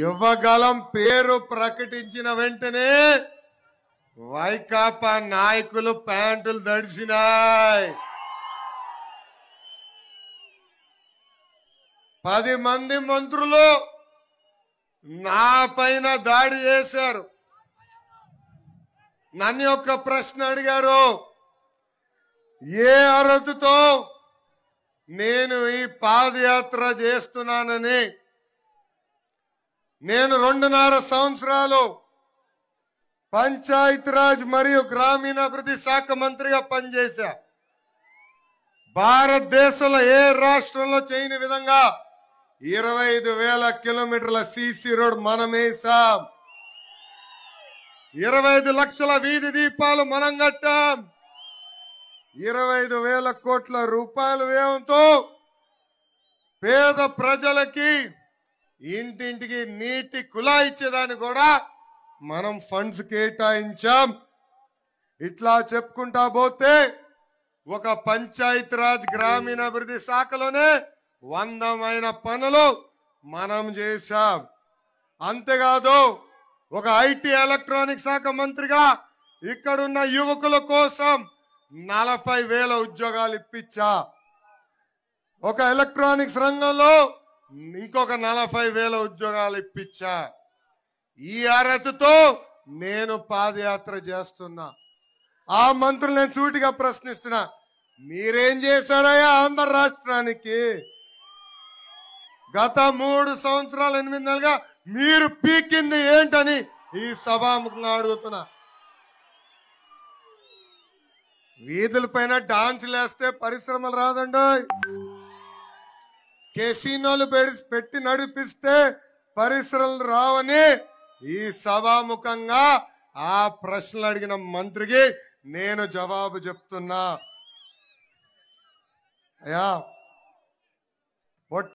యువగలం పేరు ప్రకటించిన వెంటనే వైకాపా నాయకులు ప్యాంటులు దడిసినాయి పది మంది మంత్రులు నా పైన దాడి చేశారు నన్ను ఒక్క ప్రశ్న అడిగారు ఏ అరతుతో నేను ఈ పాదయాత్ర చేస్తున్నానని నేను రెండున్నర సంవత్సరాలు పంచాయతీరాజ్ మరియు గ్రామీణాభివృద్ధి శాఖ మంత్రిగా పనిచేశా భారతదేశంలో ఏ రాష్ట్రంలో చేయని విధంగా ఇరవై ఐదు వేల కిలోమీటర్ల సీసీ రోడ్ మనమేసాం ఇరవై ఐదు లక్షల వీధి దీపాలు మనం కట్టాం ఇరవై ఐదు వేల కోట్ల రూపాయలు వ్యయంతో పేద ప్రజలకి ఇంటింటికి నీటి కులా ఇచ్చేదాన్ని కూడా మనం ఫండ్స్ కేటాయించాం ఇట్లా చెప్పుకుంటా పోతే ఒక పంచాయతీరాజ్ గ్రామీణాభివృద్ధి శాఖలోనే వందమైన పనులు మనం చేశాం అంతేకాదు ఒక ఐటీ ఎలక్ట్రానిక్ శాఖ మంత్రిగా ఇక్కడున్న యువకుల కోసం నలభై వేల ఉద్యోగాలు ఇప్పించా ఒక ఎలక్ట్రానిక్స్ రంగంలో ఇంకొక నలభై వేల ఉద్యోగాలు ఇప్పించా ఈ అర్హతతో నేను పాదయాత్ర చేస్తున్నా ఆ మంత్రులు నేను సూటిగా ప్రశ్నిస్తున్నా మీరేం చేశారయ్యా ఆంధ్ర రాష్ట్రానికి గత మూడు సంవత్సరాలు ఎనిమిది నెలలుగా మీరు పీకింది ఏంటని ఈ సభాముఖంగా అడుగుతున్నా పైన డాన్సులు వేస్తే పరిశ్రమలు రాదండో కెసినోలు పెట్టి నడిపిస్తే పరిసరాలు రావని ఈ సభాముఖంగా ఆ ప్రశ్నలు అడిగిన మంత్రికి నేను జవాబు చెప్తున్నా అయ్యా